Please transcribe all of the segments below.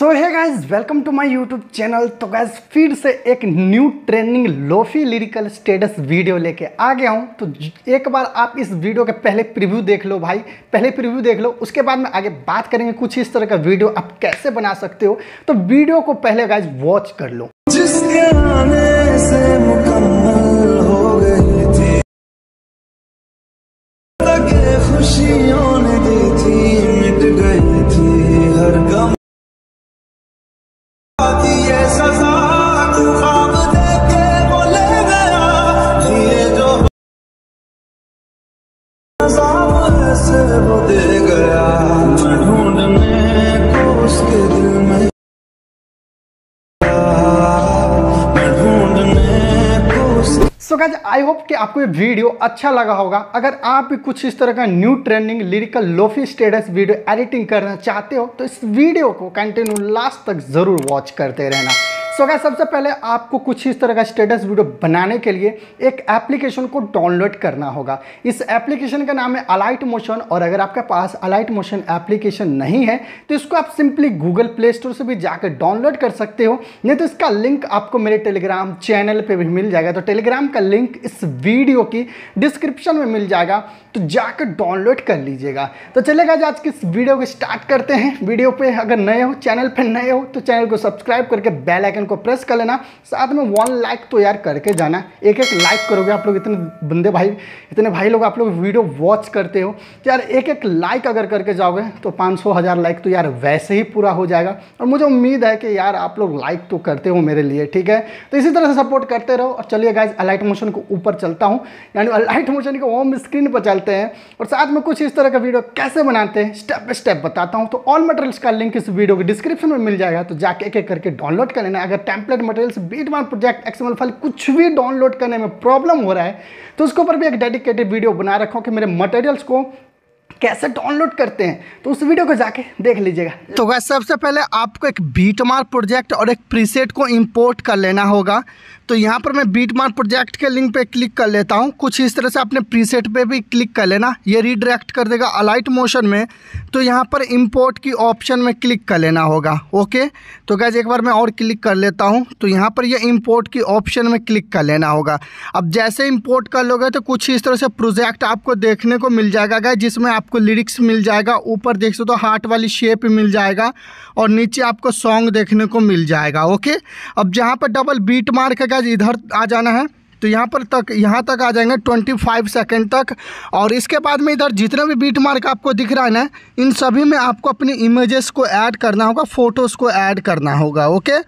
सो है guys welcome to my YouTube channel तो guys फिर से एक new trending lofi lyrical status video लेके आ गया हूँ तो एक बार आप इस वीडियो के पहले प्रिव्यू देख लो भाई पहले प्रिव्यू देख लो उसके बाद में आगे बात करेंगे कुछ इस तरह का वीडियो आप कैसे बना सकते हो तो वीडियो को पहले गाइज वॉच कर लो हो खुशियों ने दी थी गाइज आई होप कि आपको ये वीडियो अच्छा लगा होगा अगर आप भी कुछ इस तरह का new trending lyrical lofi status video editing करना चाहते हो तो इस वीडियो को कंटिन्यू लास्ट तक ज़रूर वॉच करते रहना सो so, सबसे पहले आपको कुछ इस तरह का स्टेटस वीडियो बनाने के लिए एक एप्लीकेशन को डाउनलोड करना होगा इस एप्लीकेशन का नाम है अलाइट मोशन और अगर आपके पास अलाइट मोशन एप्लीकेशन नहीं है तो इसको आप सिंपली गूगल प्ले स्टोर से भी जाकर डाउनलोड कर सकते हो नहीं तो इसका लिंक आपको मेरे टेलीग्राम चैनल पर भी मिल जाएगा तो टेलीग्राम का लिंक इस वीडियो की डिस्क्रिप्शन में मिल जाएगा तो जाकर डाउनलोड कर लीजिएगा तो चलेगा आज की इस वीडियो को स्टार्ट करते हैं वीडियो पर अगर नए हो चैनल पर नए हो तो चैनल को सब्सक्राइब करके बेलाइकन आइकन को प्रेस कर लेना साथ में वन लाइक तो यार करके जाना एक एक लाइक करोगे आप लोग इतने बंदे भाई इतने भाई लोग आप लोग वीडियो वॉच करते हो तो यार एक एक लाइक अगर करके जाओगे तो पाँच हज़ार लाइक तो यार वैसे ही पूरा हो जाएगा और मुझे उम्मीद है कि यार आप लोग लाइक तो करते हो मेरे लिए ठीक है तो इसी तरह से सपोर्ट करते रहो और चलिए गाइज अलाइट मोशन को ऊपर चलता हूँ यानी अलाइट मोशन को होम स्क्रीन पर चलते हैं और साथ में कुछ इस तरह का वीडियो कैसे बनाते हैं स्टेप बाय स्टेप बताता हूँ तो ऑल मटेरियल्स का लिंक इस वीडियो के डिस्क्रिप्शन में मिल जाएगा तो जाके एक एक करके डाउनलोड कर लेना अगर अगर template materials beat one project XML file कुछ भी डाउनलोड करने में प्रॉब्लम हो रहा है तो उसके ऊपर भी एक डेडिकेटेड वीडियो बना रखा हूँ कि मेरे मटेरियल्स को कैसे डाउनलोड करते हैं तो उस वीडियो को जाके देख लीजिएगा तो वह सबसे पहले आपको एक बीटमार प्रोजेक्ट और एक प्रीसेट को इंपोर्ट कर लेना होगा तो यहाँ पर मैं बीटमार प्रोजेक्ट के लिंक पे क्लिक कर लेता हूँ कुछ इस तरह से अपने प्रीसेट पे भी क्लिक कर लेना ये रिडायरेक्ट कर देगा अलाइट मोशन में तो यहाँ पर इम्पोर्ट की ऑप्शन में क्लिक कर लेना होगा ओके तो गैज एक बार मैं और क्लिक कर लेता हूँ तो यहाँ पर यह इम्पोर्ट की ऑप्शन में क्लिक कर लेना होगा अब जैसे इम्पोर्ट कर लोगे तो कुछ इस तरह से प्रोजेक्ट आपको देखने को मिल जाएगा गैज जिसमें आप आपको लिरिक्स मिल जाएगा ऊपर देख सकते हो हार्ट वाली शेप मिल जाएगा और नीचे आपको सॉन्ग देखने को मिल जाएगा ओके अब जहाँ पर डबल बीट मार्क का इधर आ जाना है तो यहाँ पर तक यहाँ तक आ जाएंगे ट्वेंटी फाइव सेकेंड तक और इसके बाद में इधर जितने भी बीट मार्क आपको दिख रहा है ना इन सभी में आपको अपनी इमेजेस को ऐड करना होगा फोटोज़ को ऐड करना होगा ओके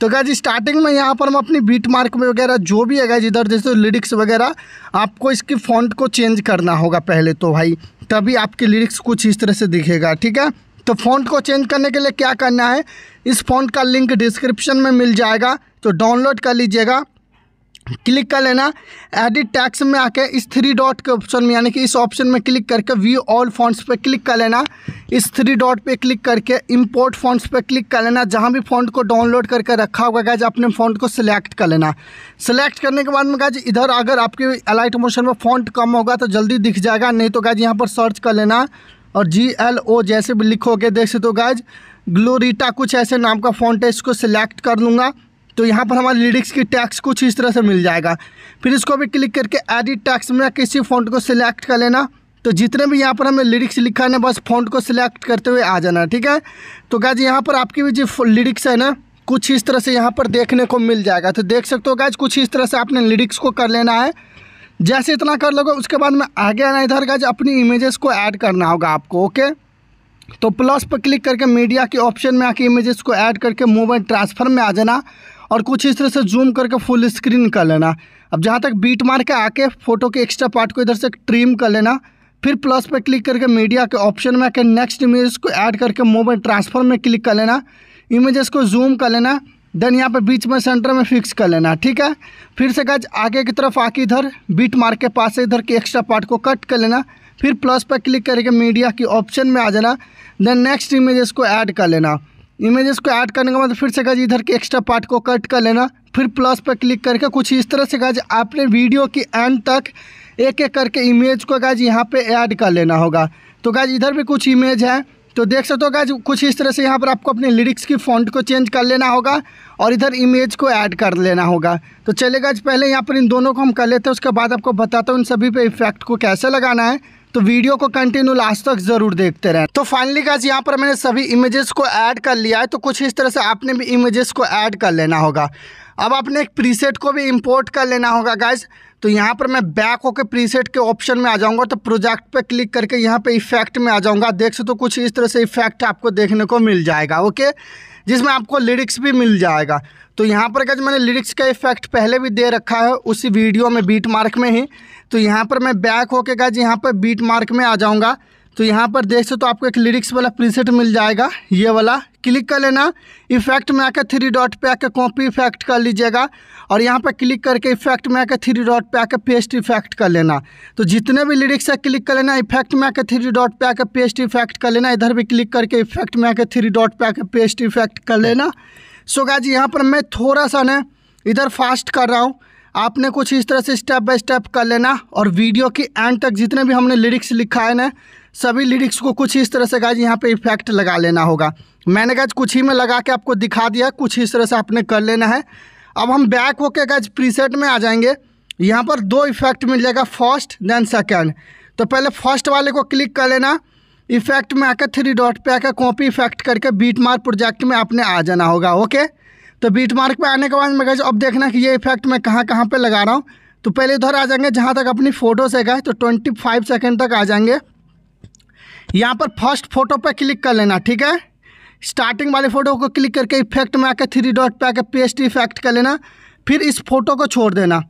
तो गाइज स्टार्टिंग में यहाँ पर हम अपनी बीट मार्क में वगैरह जो भी है गाइज इधर जैसे लिरिक्स वगैरह आपको इसकी फॉन्ट को चेंज करना होगा पहले तो भाई तभी आपकी लिरिक्स कुछ इस तरह से दिखेगा ठीक है तो फॉन्ट को चेंज करने के लिए क्या करना है इस फॉन्ट का लिंक डिस्क्रिप्शन में मिल जाएगा तो डाउनलोड कर लीजिएगा क्लिक कर लेना एडिट टैक्स में आके इस थ्री डॉट के ऑप्शन में यानी कि इस ऑप्शन में क्लिक करके व्यू ऑल फॉन्ट्स पर क्लिक कर लेना इस थ्री डॉट पे क्लिक करके इंपोर्ट फॉन्ट्स पे क्लिक कर लेना जहाँ भी फॉन्ट को डाउनलोड करके रखा होगा गाइज अपने फॉन्ट को सिलेक्ट कर लेना सिलेक्ट करने के बाद में गाइज इधर अगर आपके अलाइट मोशन में फॉन्ट कम होगा तो जल्दी दिख जाएगा नहीं तो गाइज यहाँ पर सर्च कर लेना और जी एल ओ जैसे भी लिखोगे देख सकते हो गाइज ग्लोरीटा कुछ ऐसे नाम का फॉन्ट है इसको सिलेक्ट कर लूँगा तो यहाँ पर हमारे लिरिक्स की टैक्स कुछ इस तरह से मिल जाएगा फिर इसको भी क्लिक करके एडिट टैक्स में किसी फॉन्ट को सिलेक्ट कर लेना तो जितने भी यहाँ पर हमें लिरिक्स लिखा है बस फॉन्ट को सिलेक्ट करते हुए आ जाना ठीक है तो गाज यहाँ पर आपकी भी जो लिरिक्स है ना कुछ इस तरह से यहाँ पर देखने को मिल जाएगा तो देख सकते हो गाज कुछ इस तरह से आपने लिरिक्स को कर लेना है जैसे इतना कर लोगे उसके बाद में आगे आना इधर गाज अपनी इमेजेस को ऐड करना होगा आपको ओके तो प्लस पर क्लिक करके मीडिया के ऑप्शन में आके इमेजेस को ऐड करके मोबाइल ट्रांसफ़र में आ जाना और कुछ इस तरह से जूम करके फुल स्क्रीन कर लेना अब जहाँ तक बीट मार के आके फ़ोटो के एक्स्ट्रा पार्ट को इधर से ट्रिम कर लेना फिर प्लस पे क्लिक करके मीडिया के ऑप्शन में आकर नेक्स्ट इमेज को ऐड करके मोबाइल ट्रांसफर में क्लिक कर लेना इमेजेस को जूम कर लेना देन यहाँ पे बीच में सेंटर में फिक्स कर लेना ठीक है फिर से गाज आगे की तरफ आके इधर बीट मार के पास से इधर के एक्स्ट्रा पार्ट को कट कर लेना फिर प्लस पर क्लिक करके मीडिया की ऑप्शन में आ जाना देन नेक्स्ट इमेजेस को ऐड कर लेना इमेजेस को ऐड करने के बाद फिर से गज इधर के एक्स्ट्रा पार्ट को कट कर लेना फिर प्लस पर क्लिक करके कुछ इस तरह से गाज आपने वीडियो की एंड तक एक एक करके इमेज को गाज यहाँ पे ऐड कर लेना होगा तो गाज इधर भी कुछ इमेज है तो देख सकते हो गाज कुछ इस तरह से यहाँ पर आपको अपने लिरिक्स की फ़ॉन्ट को चेंज कर लेना होगा और इधर इमेज को ऐड कर लेना होगा तो चले गाज पहले यहाँ पर इन दोनों को हम कर लेते हैं उसके बाद आपको बताता हूँ इन सभी पे इफेक्ट को कैसे लगाना है तो वीडियो को कंटिन्यू लास्ट तक जरूर देखते रहें तो फाइनली गाज यहाँ पर मैंने सभी इमेजेस को ऐड कर लिया है तो कुछ इस तरह से आपने भी इमेजेस को ऐड कर लेना होगा अब आपने एक प्रीसेट को भी इंपोर्ट कर लेना होगा गाइज तो यहाँ पर मैं बैक होकर प्रीसेट के ऑप्शन में आ जाऊँगा तो प्रोजेक्ट पे क्लिक करके यहाँ पे इफेक्ट में आ जाऊँगा देख सकते तो कुछ इस तरह से इफेक्ट आपको देखने को मिल जाएगा ओके जिसमें आपको लिरिक्स भी मिल जाएगा तो यहाँ पर गज मैंने लिरिक्स का इफेक्ट पहले भी दे रखा है उसी वीडियो में बीट मार्क में ही तो यहाँ पर मैं बैक होके गज यहाँ पर बीट मार्क में आ जाऊँगा तो यहाँ पर देख सकते तो आपको एक लिरिक्स वाला प्रिंसेट मिल जाएगा ये वाला क्लिक कर लेना इफेक्ट में आकर थ्री डॉट पे आकर कॉपी इफेक्ट कर लीजिएगा और यहाँ पर क्लिक करके इफेक्ट में आकर थ्री डॉट पे आकर पेस्ट इफेक्ट कर लेना तो जितने भी लिरिक्स है क्लिक कर लेना इफेक्ट में आकर थ्री डॉट पे आकर पेस्ट इफेक्ट कर लेना इधर भी क्लिक करके इफेक्ट में आकर थ्री डॉट पे आकर पेस्ट इफेक्ट कर लेना सो जी यहाँ पर मैं थोड़ा सा ना इधर फास्ट कर रहा हूँ आपने कुछ इस तरह से स्टेप बाय स्टेप कर लेना और वीडियो के एंड तक जितने भी हमने लिरिक्स लिखा है ना सभी लिरिक्स को कुछ इस तरह से गाइज यहाँ पे इफेक्ट लगा लेना होगा मैंने गाइज कुछ ही में लगा के आपको दिखा दिया कुछ इस तरह से आपने कर लेना है अब हम बैक होके गाइज प्रीसेट में आ जाएंगे यहाँ पर दो इफेक्ट मिल जाएगा फर्स्ट देन सेकेंड तो पहले फर्स्ट वाले को क्लिक कर लेना इफेक्ट में आकर थ्री डॉट पे आकर कॉपी इफेक्ट करके बीट मार्क प्रोजेक्ट में आपने आ जाना होगा ओके तो बीट मार्क पर आने के बाद मैं अब देखना कि ये इफेक्ट मैं कहाँ कहाँ पे लगा रहा हूँ तो पहले उधर आ जाएंगे जहाँ तक अपनी फोटोज है गए तो ट्वेंटी फाइव सेकेंड तक आ जाएंगे यहाँ पर फर्स्ट फोटो पर क्लिक कर लेना ठीक है स्टार्टिंग वाले फ़ोटो को क्लिक करके इफेक्ट में आकर थ्री डॉट पे आके पेस्ट इफेक्ट कर लेना फिर इस फोटो को छोड़ देना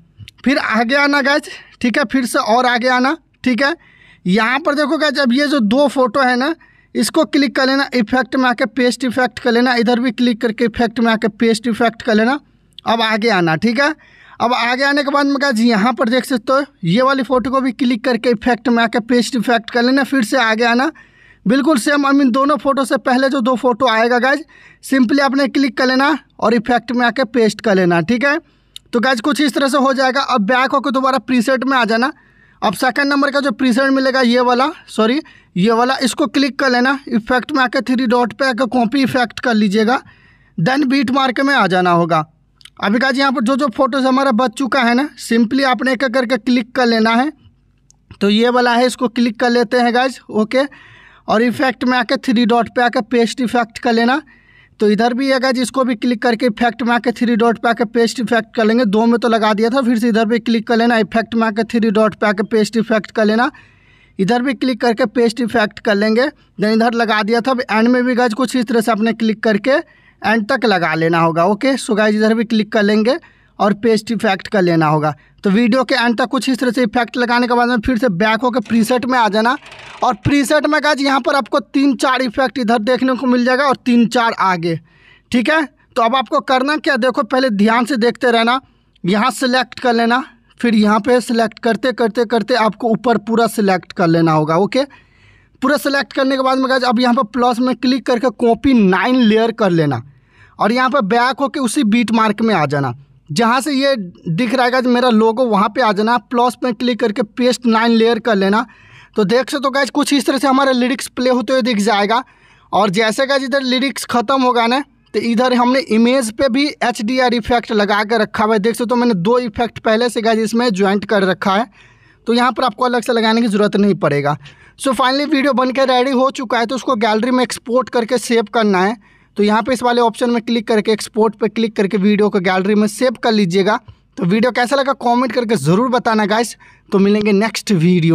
फिर आगे आना गैज ठीक है फिर से और आगे आना ठीक है यहाँ पर देखो गैज अब ये जो दो फोटो है ना इसको क्लिक कर लेना इफेक्ट में आकर पेस्ट इफेक्ट कर लेना इधर भी क्लिक करके इफेक्ट में आकर पेस्ट इफेक्ट कर लेना अब आगे आना ठीक है अब आगे आने के बाद में क्या जी यहाँ पर देख सकते हो ये वाली फ़ोटो को भी क्लिक करके इफेक्ट में आके पेस्ट इफेक्ट कर लेना फिर से आगे आना बिल्कुल सेम आई मीन दोनों फ़ोटो से पहले जो दो फोटो आएगा गाइज सिंपली आपने क्लिक कर लेना और इफेक्ट में आके पेस्ट कर लेना ठीक है तो गाइज कुछ इस तरह से हो जाएगा अब बैक होकर दोबारा प्रीसेट में आ जाना अब सेकंड नंबर का जो प्रीसेट मिलेगा ये वाला सॉरी ये वाला इसको क्लिक कर लेना इफेक्ट में आके थ्री डॉट पर आकर कॉपी इफेक्ट कर लीजिएगा देन बीट मार्क में आ जाना होगा अभी का यहाँ पर जो जो फोटोज़ हमारा बच चुका है ना सिंपली आपने एक करके क्लिक कर लेना है तो ये वाला है इसको क्लिक कर लेते हैं गाइज ओके और इफेक्ट में आके थ्री डॉट पे आके पेस्ट इफेक्ट कर लेना तो इधर भी है गाइज इसको भी क्लिक करके इफेक्ट में आके थ्री डॉट पे आके पेस्ट इफेक्ट कर लेंगे दो में तो लगा दिया था फिर से इधर भी क्लिक कर लेना इफेक्ट में आके थ्री डॉट पे आके पेस्ट इफेक्ट कर लेना इधर भी क्लिक करके पेस्ट इफेक्ट कर लेंगे देन इधर लगा दिया था एंड में भी गाइज कुछ इस तरह से आपने क्लिक करके एंड तक लगा लेना होगा ओके सो गाइज इधर भी क्लिक कर लेंगे और पेस्ट इफेक्ट कर लेना होगा तो वीडियो के एंड तक कुछ इस तरह से इफेक्ट लगाने के बाद में फिर से बैक होकर प्रीसेट में आ जाना और प्रीसेट में गाइज यहाँ पर आपको तीन चार इफेक्ट इधर देखने को मिल जाएगा और तीन चार आगे ठीक है तो अब आपको करना क्या देखो पहले ध्यान से देखते रहना यहाँ सेलेक्ट कर लेना फिर यहाँ पे सेलेक्ट करते करते करते आपको ऊपर पूरा सिलेक्ट कर लेना होगा ओके पूरा सेलेक्ट करने के बाद में गाइज अब यहाँ पर प्लस में क्लिक करके कॉपी नाइन लेयर कर लेना और यहाँ पर बैक होके उसी बीट मार्क में आ जाना जहाँ से ये दिख रहा है गाइज मेरा लोगो वहाँ पे आ जाना प्लस में क्लिक करके पेस्ट नाइन लेयर कर लेना तो देख सकते हो गाइज कुछ इस तरह से हमारा लिरिक्स प्ले होते हुए दिख जाएगा और जैसे गाइज इधर लिरिक्स ख़त्म होगा ना तो इधर हमने इमेज पे भी एच डी आर इफेक्ट लगा कर रखा हुआ है देख सकते हो मैंने दो इफेक्ट पहले से गाइज इसमें ज्वाइंट कर रखा है तो यहाँ पर आपको अलग से लगाने की ज़रूरत नहीं पड़ेगा सो फाइनली वीडियो बन के रेडी हो चुका है तो उसको गैलरी में एक्सपोर्ट करके सेव करना है तो यहाँ पे इस वाले ऑप्शन में क्लिक करके एक्सपोर्ट पे क्लिक करके वीडियो को गैलरी में सेव कर लीजिएगा तो वीडियो कैसा लगा कमेंट करके ज़रूर बताना गाइस तो मिलेंगे नेक्स्ट वीडियो